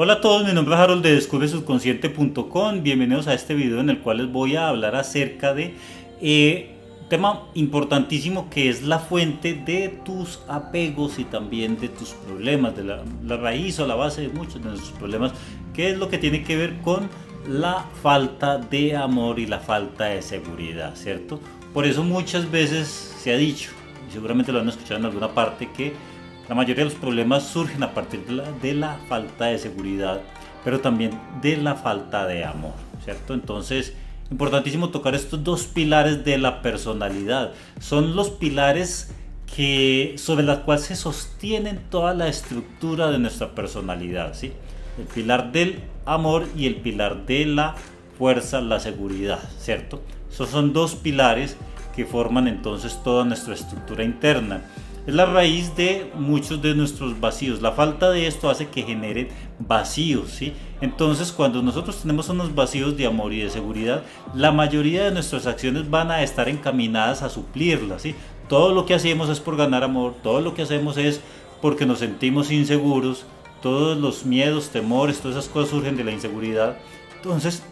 Hola a todos, mi nombre es Harold de DescubreSubconsciente.com. Bienvenidos a este video en el cual les voy a hablar acerca de un eh, tema importantísimo que es la fuente de tus apegos y también de tus problemas, de la, la raíz o la base de muchos de nuestros problemas, que es lo que tiene que ver con la falta de amor y la falta de seguridad, ¿cierto? Por eso muchas veces se ha dicho, y seguramente lo han escuchado en alguna parte, que la mayoría de los problemas surgen a partir de la, falta de seguridad, pero también de la falta de amor, ¿cierto? Entonces, importantísimo tocar estos dos pilares de la personalidad. Son los pilares que, sobre las cuales se sostienen toda la estructura de nuestra personalidad, ¿sí? El pilar del amor y el pilar de la fuerza, la seguridad, ¿cierto? Esos son dos pilares que forman entonces toda nuestra estructura interna es la raíz de muchos de nuestros vacíos. La falta de esto hace que generen vacíos, ¿sí? Entonces, cuando nosotros tenemos unos vacíos de amor y de seguridad, la mayoría de nuestras acciones van a estar encaminadas a suplirlas, ¿sí? Todo lo que hacemos es por ganar amor, todo lo que hacemos es porque nos sentimos inseguros, todos los miedos, temores, todas esas cosas surgen de la inseguridad. Entonces,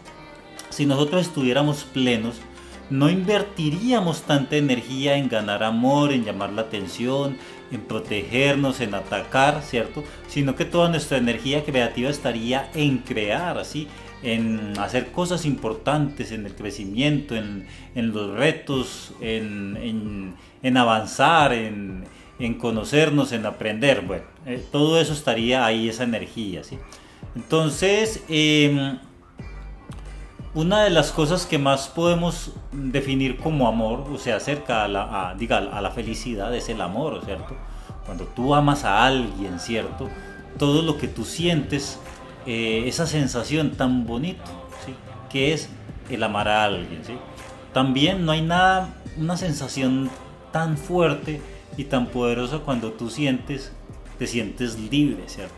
si nosotros estuviéramos plenos, no invertiríamos tanta energía en ganar amor, en llamar la atención, en protegernos, en atacar, ¿cierto? Sino que toda nuestra energía creativa estaría en crear, así en hacer cosas importantes, en el crecimiento, en, los retos, en, avanzar, en, conocernos, en aprender. Bueno, eh, todo eso estaría ahí, esa energía, ¿sí? Entonces, em, una de las cosas que más podemos definir como amor, o sea, acerca a la, a la felicidad, es el amor, ¿cierto? Cuando tú amas a alguien, ¿cierto? Todo lo que tú sientes, eh, esa sensación tan bonita, ¿sí? Que es el amar a alguien, ¿sí? También no hay nada, una sensación tan fuerte y tan poderosa cuando tú sientes, te sientes libre, ¿cierto?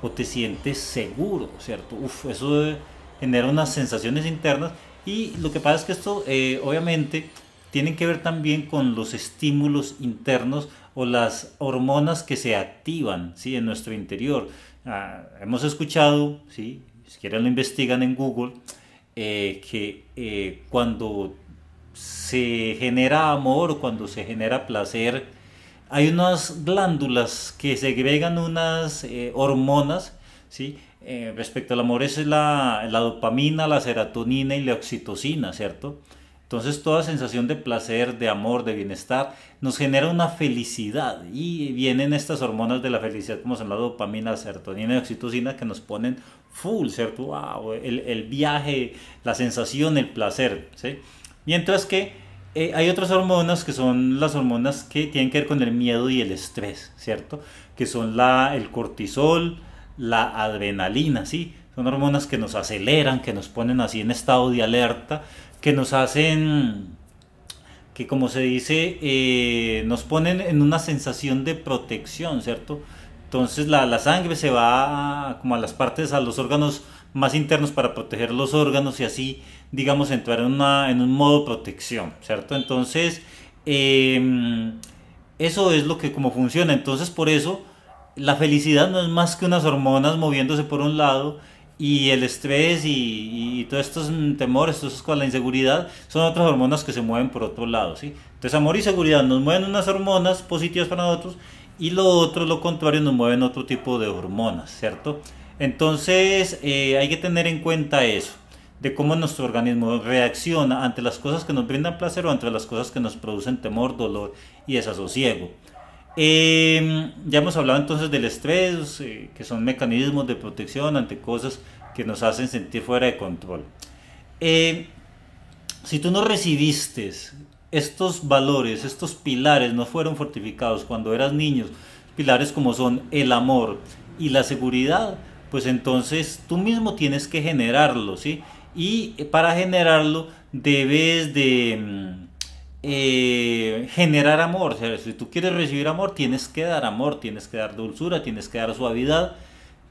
O te sientes seguro, ¿cierto? Uf, eso... De, genera unas sensaciones internas y lo que pasa es que esto eh, obviamente tiene que ver también con los estímulos internos o las hormonas que se activan ¿sí? en nuestro interior. Ah, hemos escuchado, si quieren lo investigan en Google, eh, que eh, cuando se genera amor o cuando se genera placer, hay unas glándulas que segregan unas hormonas, ¿sí? Eh, respecto al amor es la, dopamina, la serotonina y la oxitocina, ¿cierto? Entonces toda sensación de placer, de amor, de bienestar nos genera una felicidad y vienen estas hormonas de la felicidad como son la dopamina, la serotonina y oxitocina que nos ponen full, ¿cierto? Wow, el, viaje, la sensación, el placer, ¿sí? Mientras que eh, hay otras hormonas que son las hormonas que tienen que ver con el miedo y el estrés, ¿cierto? Que son la, el cortisol, la adrenalina, ¿sí? Son hormonas que nos aceleran, que nos ponen así en estado de alerta, que nos hacen, que como se dice, eh, nos ponen en una sensación de protección, ¿cierto? Entonces la, sangre se va como a las partes, a los órganos más internos para proteger los órganos y así, digamos, entrar en, un modo protección, ¿cierto? Entonces, em, eso es lo que como funciona. Entonces, por eso la felicidad no es más que unas hormonas moviéndose por un lado y el estrés y, y, y todos estos temores, es con la inseguridad, son otras hormonas que se mueven por otro lado, ¿sí? Entonces amor y seguridad nos mueven unas hormonas positivas para nosotros y lo otro, lo contrario, nos mueven otro tipo de hormonas, ¿cierto? Entonces eh, hay que tener en cuenta eso, de cómo nuestro organismo reacciona ante las cosas que nos brindan placer o ante las cosas que nos producen temor, dolor y desasosiego. Em, ya hemos hablado entonces del estrés, eh, que son mecanismos de protección ante cosas que nos hacen sentir fuera de control. Em, si tú no recibiste estos valores, estos pilares, no fueron fortificados cuando eras niño, pilares como son el amor y la seguridad, pues entonces tú mismo tienes que generarlo, ¿sí? Y para generarlo debes de mm, eh, generar amor. si tú quieres recibir amor, tienes que dar amor, tienes que dar dulzura, tienes que dar suavidad.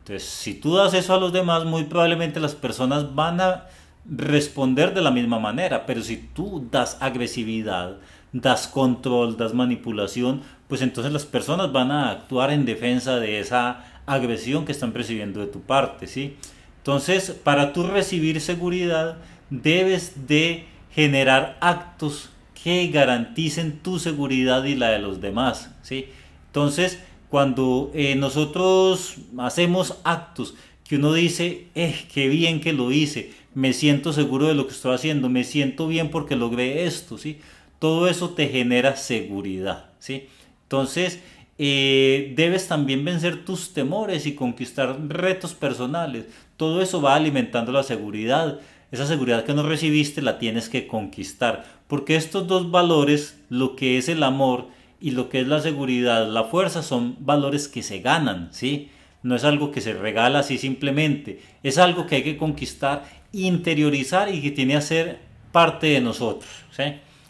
Entonces, si tú das eso a los demás, muy probablemente las personas van a responder de la misma manera. Pero si tú das agresividad, das control, das manipulación, pues entonces las personas van a actuar en defensa de esa agresión que están recibiendo de tu parte, ¿sí? Entonces, para tú recibir seguridad, debes de generar actos que garanticen tu seguridad y la de los demás. ¿sí? Entonces, cuando eh, nosotros hacemos actos que uno dice, eh, qué bien que lo hice, me siento seguro de lo que estoy haciendo, me siento bien porque logré esto, ¿sí? Todo eso te genera seguridad, ¿sí? Entonces, eh, debes también vencer tus temores y conquistar retos personales. Todo eso va alimentando la seguridad. Esa seguridad que no recibiste la tienes que conquistar. Porque estos dos valores, lo que es el amor y lo que es la seguridad, la fuerza, son valores que se ganan, ¿sí? No es algo que se regala así simplemente, es algo que hay que conquistar, interiorizar y que tiene que ser parte de nosotros,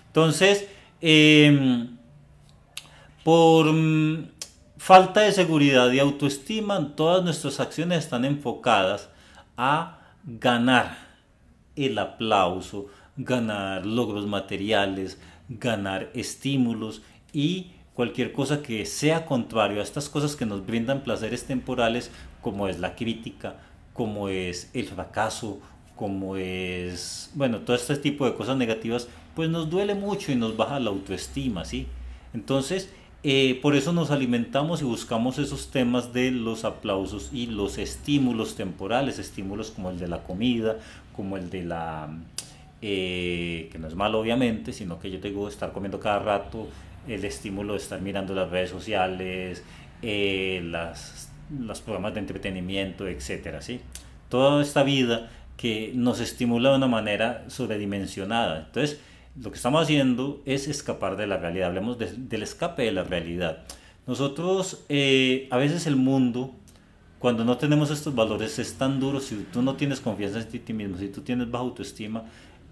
Entonces, em, por mm, falta de seguridad y autoestima, todas nuestras acciones están enfocadas a ganar el aplauso, ganar logros materiales, ganar estímulos y cualquier cosa que sea contrario a estas cosas que nos brindan placeres temporales, como es la crítica, como es el fracaso, como es, bueno, todo este tipo de cosas negativas, pues nos duele mucho y nos baja la autoestima, ¿sí? Entonces, eh, por eso nos alimentamos y buscamos esos temas de los aplausos y los estímulos temporales, estímulos como el de la comida, como el de la eh, que no es malo obviamente, sino que yo tengo estar comiendo cada rato el estímulo de estar mirando las redes sociales, eh, las, los programas de entretenimiento, etc. ¿sí? Toda esta vida que nos estimula de una manera sobredimensionada. Entonces, lo que estamos haciendo es escapar de la realidad. Hablemos del escape de la realidad. Nosotros, eh, a veces el mundo, cuando no tenemos estos valores, es tan duro. Si tú no tienes confianza en ti mismo, si tú tienes baja autoestima,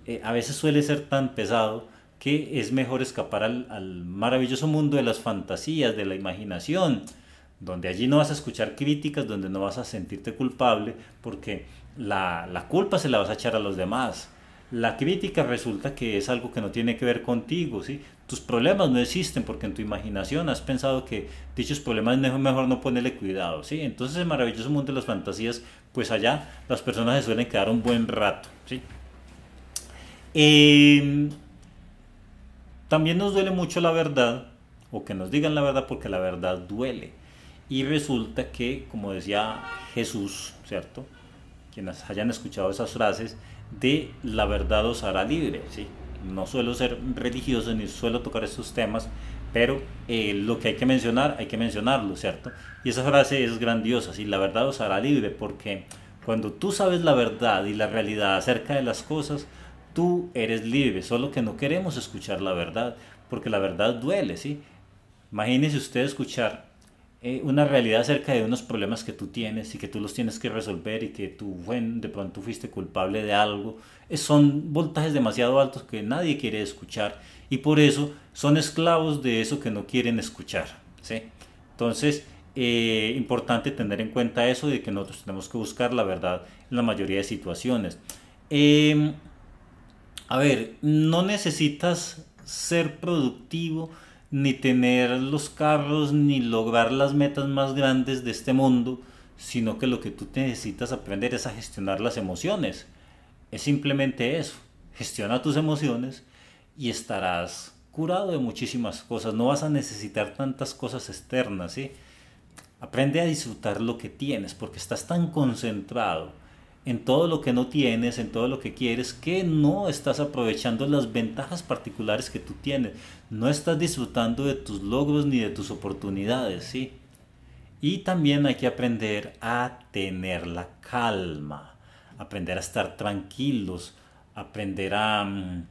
eh, a veces suele ser tan pesado que es mejor escapar al, maravilloso mundo de las fantasías, de la imaginación, donde allí no vas a escuchar críticas, donde no vas a sentirte culpable, porque la, culpa se la vas a echar a los demás. La crítica resulta que es algo que no tiene que ver contigo, ¿sí? Tus problemas no existen porque en tu imaginación has pensado que dichos problemas es mejor no ponerle cuidado, ¿sí? Entonces el maravilloso mundo de las fantasías, pues allá las personas se suelen quedar un buen rato, ¿sí? Em, también nos duele mucho la verdad, o que nos digan la verdad, porque la verdad duele. Y resulta que, como decía Jesús, ¿cierto? Quienes hayan escuchado esas frases, de la verdad os hará libre, ¿sí? No suelo ser religioso ni suelo tocar estos temas, pero eh, lo que hay que mencionar, hay que mencionarlo, ¿cierto? Y esa frase es grandiosa, si La verdad os hará libre, porque cuando tú sabes la verdad y la realidad acerca de las cosas, Tú eres libre, solo que no queremos escuchar la verdad, porque la verdad duele, ¿sí? Imagínese usted escuchar eh, una realidad acerca de unos problemas que tú tienes y que tú los tienes que resolver y que tú, bueno, de pronto fuiste culpable de algo. son voltajes demasiado altos que nadie quiere escuchar y por eso son esclavos de eso que no quieren escuchar, ¿sí? Entonces, es eh, importante tener en cuenta eso de que nosotros tenemos que buscar la verdad en la mayoría de situaciones. Em, a ver, no necesitas ser productivo, ni tener los carros, ni lograr las metas más grandes de este mundo, sino que lo que tú necesitas aprender es a gestionar las emociones. Es simplemente eso. Gestiona tus emociones y estarás curado de muchísimas cosas. No vas a necesitar tantas cosas externas, Aprende a disfrutar lo que tienes porque estás tan concentrado en todo lo que no tienes, en todo lo que quieres, que no estás aprovechando las ventajas particulares que tú tienes. No estás disfrutando de tus logros ni de tus oportunidades, ¿sí? Y también hay que aprender a tener la calma, aprender a estar tranquilos, aprender a, mm,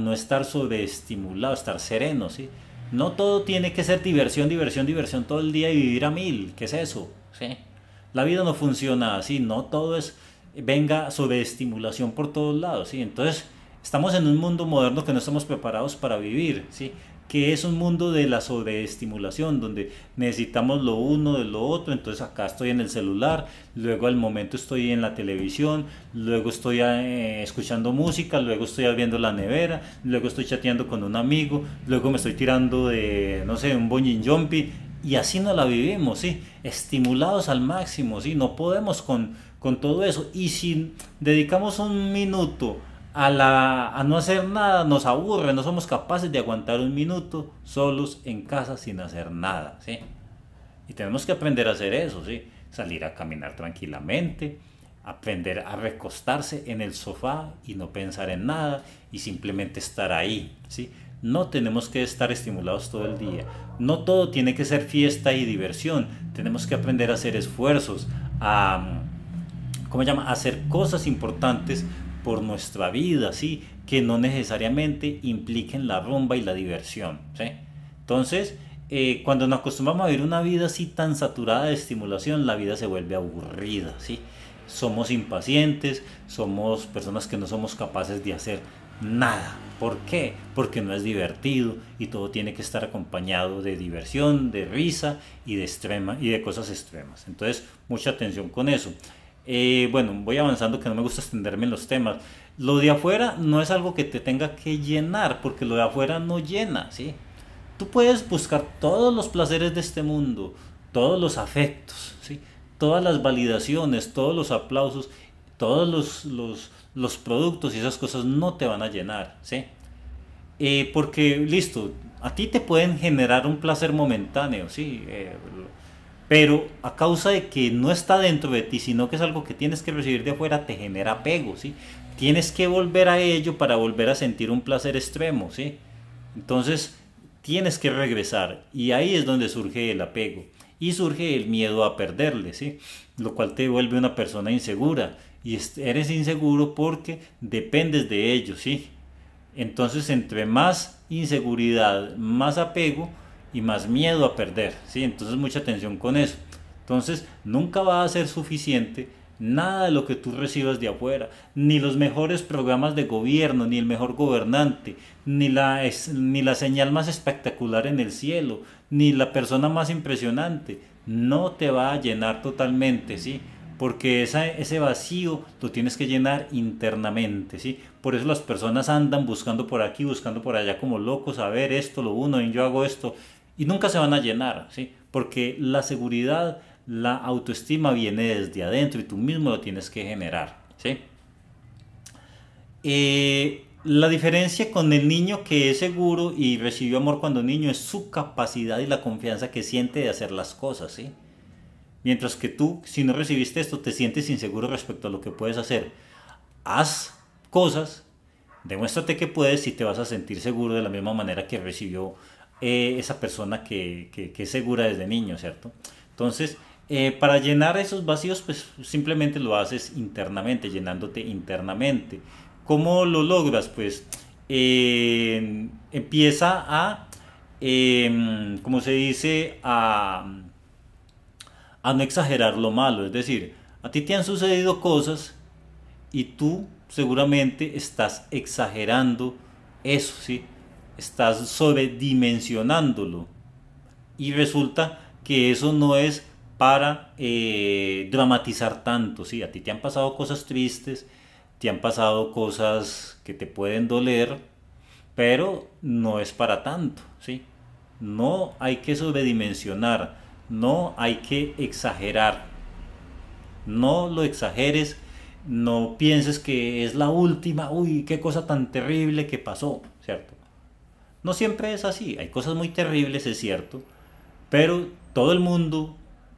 no estar sobreestimulado, estar serenos, ¿sí? No todo tiene que ser diversión, diversión, diversión todo el día y vivir a mil. ¿Qué es eso? ¿Sí? La vida no funciona así, no todo es venga sobreestimulación por todos lados. ¿sí? Entonces, estamos en un mundo moderno que no estamos preparados para vivir, ¿sí? que es un mundo de la sobreestimulación, donde necesitamos lo uno de lo otro, entonces acá estoy en el celular, luego al momento estoy en la televisión, luego estoy eh, escuchando música, luego estoy abriendo la nevera, luego estoy chateando con un amigo, luego me estoy tirando de, no sé, un bungee jumping, y así no la vivimos, ¿sí? estimulados al máximo, ¿sí? no podemos con, con todo eso. Y si dedicamos un minuto a, la, a no hacer nada, nos aburre, no somos capaces de aguantar un minuto solos en casa sin hacer nada, ¿sí? Y tenemos que aprender a hacer eso, ¿sí? Salir a caminar tranquilamente, aprender a recostarse en el sofá y no pensar en nada y simplemente estar ahí, ¿sí? No tenemos que estar estimulados todo el día. No todo tiene que ser fiesta y diversión. Tenemos que aprender a hacer esfuerzos, a ¿cómo se llama? Hacer cosas importantes por nuestra vida, ¿sí? Que no necesariamente impliquen la rumba y la diversión, ¿sí? Entonces, eh, cuando nos acostumbramos a vivir una vida así tan saturada de estimulación, la vida se vuelve aburrida, ¿sí? Somos impacientes, somos personas que no somos capaces de hacer nada. ¿Por qué? Porque no es divertido y todo tiene que estar acompañado de diversión, de risa y de y de cosas extremas. Entonces, mucha atención con eso. Eh, bueno, voy avanzando que no me gusta extenderme en los temas. Lo de afuera no es algo que te tenga que llenar, porque lo de afuera no llena, ¿sí? Tú puedes buscar todos los placeres de este mundo, todos los afectos, ¿sí? Todas las validaciones, todos los aplausos, todos los, productos y esas cosas no te van a llenar, ¿sí? Eh, porque, listo, a ti te pueden generar un placer momentáneo, ¿sí? Eh, pero a causa de que no está dentro de ti, sino que es algo que tienes que recibir de afuera, te genera apego, ¿sí? Tienes que volver a ello para volver a sentir un placer extremo, ¿sí? Entonces, tienes que regresar y ahí es donde surge el apego y surge el miedo a perderle, ¿sí? Lo cual te vuelve una persona insegura y eres inseguro porque dependes de ello, ¿sí? Entonces, entre más inseguridad, más apego, y más miedo a perder, ¿sí? Entonces mucha atención con eso. Entonces nunca va a ser suficiente nada de lo que tú recibas de afuera, ni los mejores programas de gobierno, ni el mejor gobernante, ni la, ni la señal más espectacular en el cielo, ni la persona más impresionante, no te va a llenar totalmente, ¿sí? Porque ese vacío lo tienes que llenar internamente, ¿sí? Por eso las personas andan buscando por aquí, buscando por allá como locos, a ver esto, lo uno, yo hago esto, y nunca se van a llenar, ¿sí? Porque la seguridad, la autoestima viene desde adentro y tú mismo lo tienes que generar, ¿sí? Eh, la diferencia con el niño que es seguro y recibió amor cuando niño es su capacidad y la confianza que siente de hacer las cosas, ¿sí? Mientras que tú, si no recibiste esto, te sientes inseguro respecto a lo que puedes hacer. Haz cosas, demuéstrate que puedes y te vas a sentir seguro de la misma manera que recibió eh, esa persona que, es segura desde niño, ¿cierto? Entonces, eh, para llenar esos vacíos, pues simplemente lo haces internamente, llenándote internamente. ¿Cómo lo logras? Pues em, empieza a, em, como se dice, a no exagerar lo malo. Es decir, a ti te han sucedido cosas y tú seguramente estás exagerando eso, ¿sí? estás sobredimensionándolo. Y resulta que eso no es para eh, dramatizar tanto. Sí, a ti te han pasado cosas tristes, te han pasado cosas que te pueden doler, pero no es para tanto. Sí, no hay que sobredimensionar, no hay que exagerar. No lo exageres, no pienses que es la última, uy, qué cosa tan terrible que pasó, ¿cierto? No siempre es así, hay cosas muy terribles, es cierto, pero todo el mundo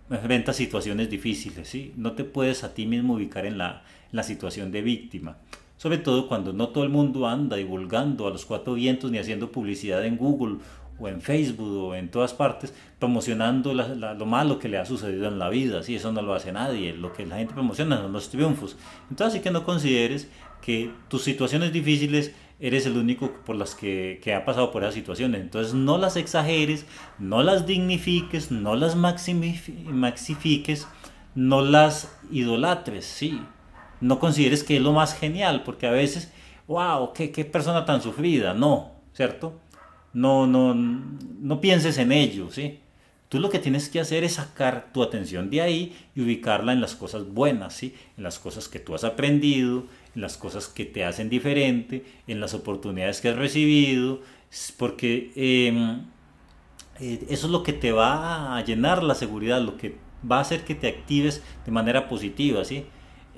enfrenta situaciones difíciles, ¿sí? No te puedes a ti mismo ubicar en la, situación de víctima. Sobre todo cuando no todo el mundo anda divulgando a los cuatro vientos ni haciendo publicidad en Google o en Facebook o en todas partes promocionando lo malo que le ha sucedido en la vida, eso no lo hace nadie, lo que la gente promociona son los triunfos. Entonces, sí que no consideres que tus situaciones difíciles eres el único por las que, que ha pasado por esas situaciones. Entonces no las exageres, no las dignifiques, no las maxifiques, no las idolatres, sí. No consideres que es lo más genial, porque a veces, wow, qué, persona tan sufrida, no, ¿cierto? No, no, no pienses en ello, ¿sí? Tú lo que tienes que hacer es sacar tu atención de ahí y ubicarla en las cosas buenas, ¿sí? En las cosas que tú has aprendido, las cosas que te hacen diferente, en las oportunidades que has recibido, porque em, eh, eso es lo que te va a llenar la seguridad, lo que va a hacer que te actives de manera positiva, ¿sí?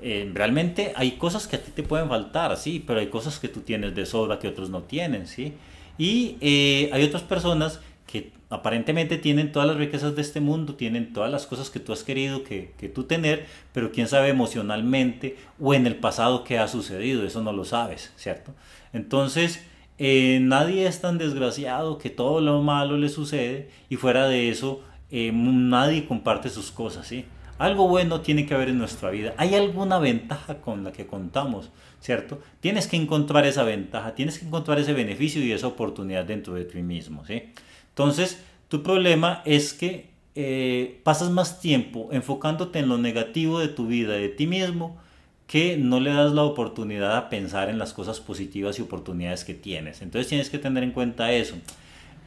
Em, realmente hay cosas que a ti te pueden faltar, sí, pero hay cosas que tú tienes de sobra que otros no tienen, sí. Y eh, hay otras personas que aparentemente tienen todas las riquezas de este mundo, tienen todas las cosas que tú has querido que, tú tener, pero quién sabe emocionalmente o en el pasado qué ha sucedido, eso no lo sabes, ¿cierto? Entonces, eh, nadie es tan desgraciado que todo lo malo le sucede y fuera de eso, eh, nadie comparte sus cosas, ¿sí? Algo bueno tiene que haber en nuestra vida. Hay alguna ventaja con la que contamos, ¿cierto? Tienes que encontrar esa ventaja, tienes que encontrar ese beneficio y esa oportunidad dentro de ti mismo, ¿sí? Entonces, tu problema es que eh, pasas más tiempo enfocándote en lo negativo de tu vida, de ti mismo, que no le das la oportunidad a pensar en las cosas positivas y oportunidades que tienes. Entonces tienes que tener en cuenta eso.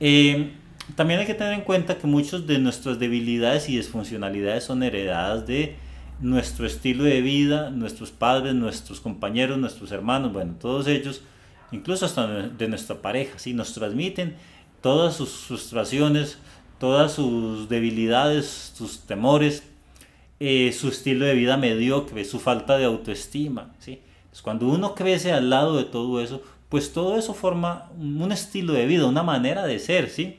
Em, también hay que tener en cuenta que muchas de nuestras debilidades y desfuncionalidades son heredadas de nuestro estilo de vida, nuestros padres, nuestros compañeros, nuestros hermanos, bueno, todos ellos, incluso hasta de nuestra pareja, si nos transmiten todas sus frustraciones, todas sus debilidades, sus temores, eh, su estilo de vida mediocre, su falta de autoestima. ¿sí? Pues cuando uno crece al lado de todo eso, pues todo eso forma un estilo de vida, una manera de ser, ¿sí?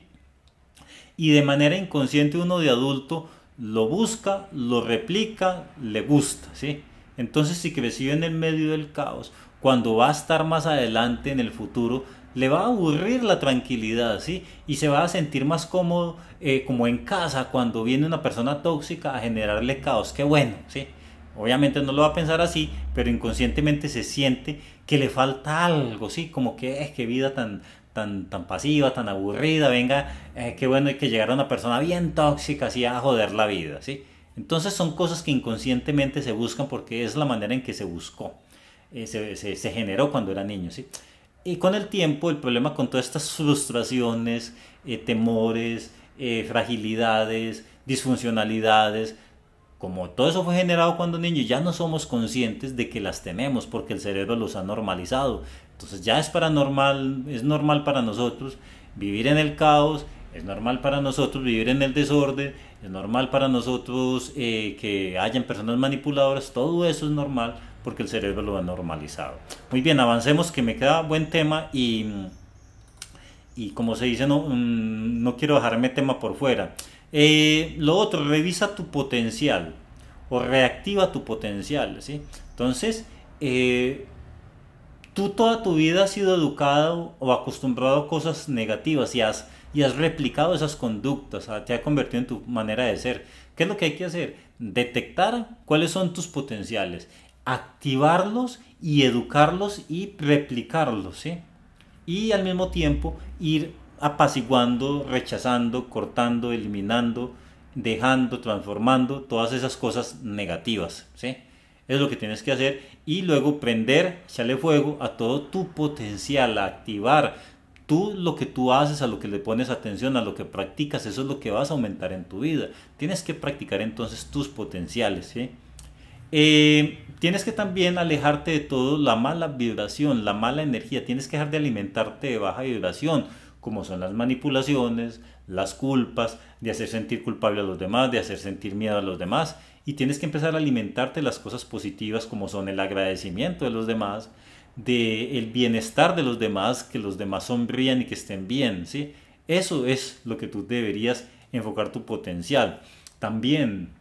Y de manera inconsciente uno de adulto lo busca, lo replica, le gusta, ¿sí? Entonces si creció en el medio del caos, cuando va a estar más adelante en el futuro, le va a aburrir la tranquilidad, ¿sí? Y se va a sentir más cómodo eh, como en casa cuando viene una persona tóxica a generarle caos. Qué bueno, ¿sí? Obviamente no lo va a pensar así, pero inconscientemente se siente que le falta algo, ¿sí? Como que es eh, que vida tan, tan, tan pasiva, tan aburrida, venga, eh, qué bueno hay que llegar a una persona bien tóxica, así a joder la vida, ¿sí? Entonces son cosas que inconscientemente se buscan porque es la manera en que se buscó, se generó cuando era niño, ¿sí? y con el tiempo el problema con todas estas frustraciones, eh, temores, eh, fragilidades, disfuncionalidades, como todo eso fue generado cuando niños, ya no somos conscientes de que las tenemos porque el cerebro los ha normalizado. Entonces ya es paranormal, es normal para nosotros vivir en el caos, es normal para nosotros vivir en el desorden, es normal para nosotros eh, que hayan personas manipuladoras, todo eso es normal porque el cerebro lo ha normalizado. Muy bien, avancemos que me queda buen tema y, y como se dice, no, mm, no quiero dejarme tema por fuera. Eh, lo otro, revisa tu potencial o reactiva tu potencial. ¿sí? Entonces, eh, tú toda tu vida has sido educado o acostumbrado a cosas negativas y has, y has replicado esas conductas, te ha convertido en tu manera de ser. ¿Qué es lo que hay que hacer? Detectar cuáles son tus potenciales activarlos y educarlos y replicarlos, ¿sí? Y al mismo tiempo ir apaciguando, rechazando, cortando, eliminando, dejando, transformando todas esas cosas negativas, ¿sí? Es lo que tienes que hacer y luego prender, echarle fuego a todo tu potencial, a activar tú lo que tú haces, a lo que le pones atención, a lo que practicas, eso es lo que vas a aumentar en tu vida. Tienes que practicar entonces tus potenciales, ¿sí? Eh, tienes que también alejarte de todo la mala vibración, la mala energía. Tienes que dejar de alimentarte de baja vibración, como son las manipulaciones, las culpas, de hacer sentir culpable a los demás, de hacer sentir miedo a los demás. Y tienes que empezar a alimentarte de las cosas positivas, como son el agradecimiento de los demás, de el bienestar de los demás, que los demás sonrían y que estén bien, ¿sí? Eso es lo que tú deberías enfocar tu potencial. También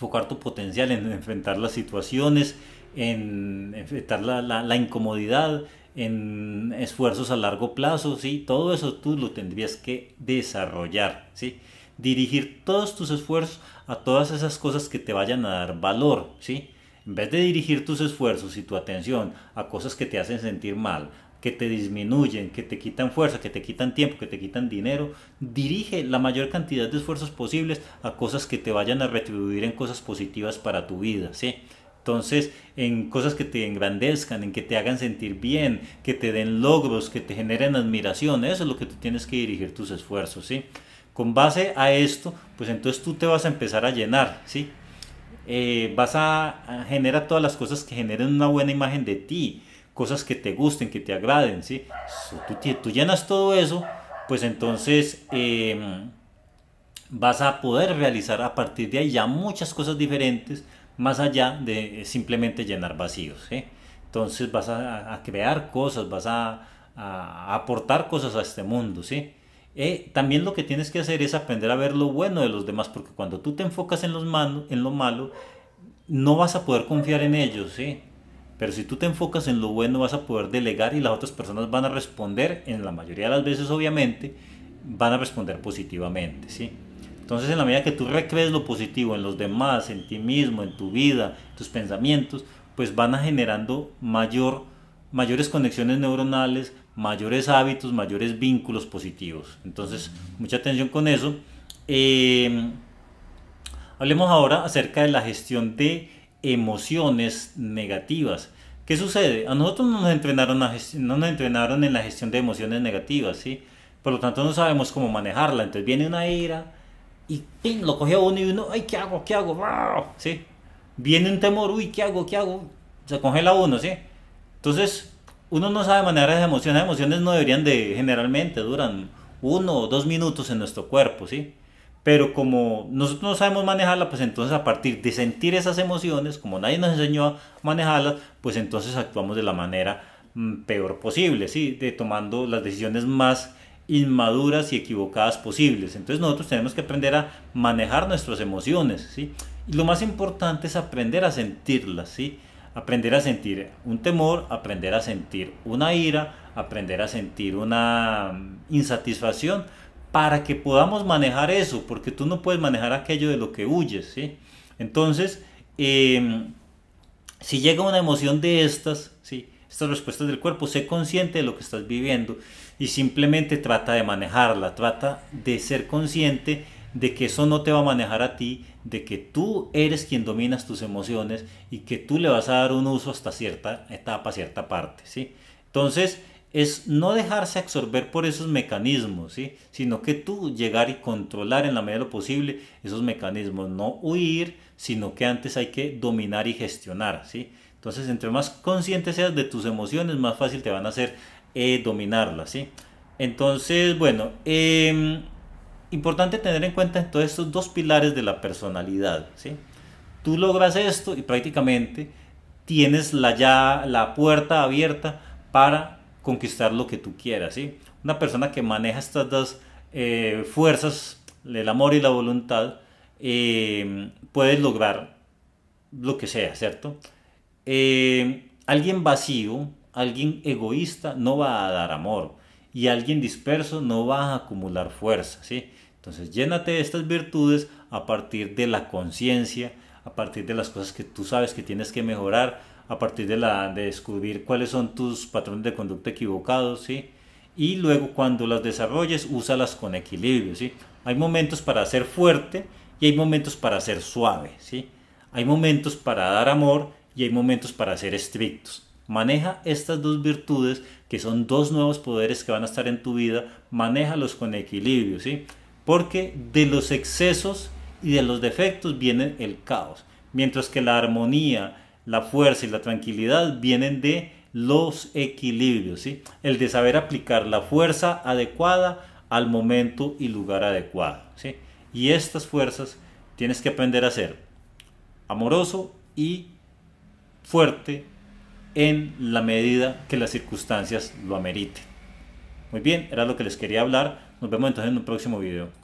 enfocar tu potencial en enfrentar las situaciones, en enfrentar la, incomodidad, en esfuerzos a largo plazo, ¿sí? Todo eso tú lo tendrías que desarrollar, ¿sí? Dirigir todos tus esfuerzos a todas esas cosas que te vayan a dar valor, ¿sí? En vez de dirigir tus esfuerzos y tu atención a cosas que te hacen sentir mal, que te disminuyen, que te quitan fuerza, que te quitan tiempo, que te quitan dinero. Dirige la mayor cantidad de esfuerzos posibles a cosas que te vayan a retribuir en cosas positivas para tu vida, ¿sí? Entonces, en cosas que te engrandezcan, en que te hagan sentir bien, que te den logros, que te generen admiración, eso es lo que tú tienes que dirigir tus esfuerzos, ¿sí? Con base a esto, pues entonces tú te vas a empezar a llenar, ¿sí? Eh, vas a, a generar todas las cosas que generen una buena imagen de ti, cosas que te gusten, que te agraden, ¿sí? Si tú, llenas todo eso, pues entonces em, vas a poder realizar a partir de ahí ya muchas cosas diferentes, más allá de eh, simplemente llenar vacíos, ¿sí? Entonces vas a, crear cosas, vas a, aportar cosas a este mundo, ¿sí? Eh, también lo que tienes que hacer es aprender a ver lo bueno de los demás, porque cuando tú te enfocas en, los en lo malo, no vas a poder confiar en ellos, ¿sí? Pero si tú te enfocas en lo bueno vas a poder delegar y las otras personas van a responder, en la mayoría de las veces obviamente, van a responder positivamente, ¿sí? Entonces en la medida que tú recrees lo positivo en los demás, en ti mismo, en tu vida, tus pensamientos, pues van a generando mayor, mayores conexiones neuronales, mayores hábitos, mayores vínculos positivos. Entonces, mucha atención con eso. Eh, hablemos ahora acerca de la gestión de emociones negativas. ¿Qué sucede? A nosotros no nos entrenaron, a no nos entrenaron en la gestión de emociones negativas, ¿sí? Por lo tanto no sabemos cómo manejarla. Entonces viene una ira y lo coge uno y uno, ¡ay, qué hago, qué hago! ¿Sí? Viene un temor, ¡uy, qué hago, qué hago! Se congela uno, ¿sí? Entonces uno no sabe manejar esas emociones. Las emociones no deberían de, generalmente, duran uno o dos minutos en nuestro cuerpo, ¿sí? Pero como nosotros no sabemos manejarla, pues entonces a partir de sentir esas emociones, como nadie nos enseñó a manejarlas, pues entonces actuamos de la manera mm, peor posible, ¿sí? De tomando las decisiones más inmaduras y equivocadas posibles. Entonces nosotros tenemos que aprender a manejar nuestras emociones, ¿sí? Y lo más importante es aprender a sentirlas, ¿sí? Aprender a sentir un temor, aprender a sentir una ira, aprender a sentir una mm, insatisfacción, para que podamos manejar eso, porque tú no puedes manejar aquello de lo que huyes, ¿sí? Entonces, em, si llega una emoción de estas, ¿sí? estas respuestas del cuerpo, sé consciente de lo que estás viviendo y simplemente trata de manejarla, trata de ser consciente de que eso no te va a manejar a ti, de que tú eres quien dominas tus emociones y que tú le vas a dar un uso hasta cierta etapa, cierta parte, ¿sí? Entonces, es no dejarse absorber por esos mecanismos, ¿sí? sino que tú llegar y controlar en la medida de lo posible esos mecanismos, no huir, sino que antes hay que dominar y gestionar. ¿sí? Entonces, entre más consciente seas de tus emociones, más fácil te van a hacer eh, dominarlas. ¿sí? Entonces, bueno, em, importante tener en cuenta todos estos dos pilares de la personalidad. ¿sí? Tú logras esto y prácticamente tienes la, ya, la puerta abierta para conquistar lo que tú quieras, ¿sí? Una persona que maneja estas dos eh, fuerzas, el amor y la voluntad, eh, puedes lograr lo que sea, ¿cierto? Eh, alguien vacío, alguien egoísta no va a dar amor y alguien disperso no va a acumular fuerza, ¿sí? Entonces llénate de estas virtudes a partir de la conciencia, a partir de las cosas que tú sabes que tienes que mejorar, a partir de, la, de descubrir cuáles son tus patrones de conducta equivocados, ¿sí? Y luego cuando las desarrolles, úsalas con equilibrio, ¿sí? Hay momentos para ser fuerte y hay momentos para ser suave, ¿sí? Hay momentos para dar amor y hay momentos para ser estrictos. Maneja estas dos virtudes, que son dos nuevos poderes que van a estar en tu vida, manéjalos con equilibrio, ¿sí? Porque de los excesos y de los defectos viene el caos, mientras que la armonía, la fuerza y la tranquilidad vienen de los equilibrios, ¿sí? el de saber aplicar la fuerza adecuada al momento y lugar adecuado. Y estas fuerzas tienes que aprender a ser amoroso y fuerte en la medida que las circunstancias lo ameriten. Muy bien, era lo que les quería hablar. Nos vemos entonces en un próximo video.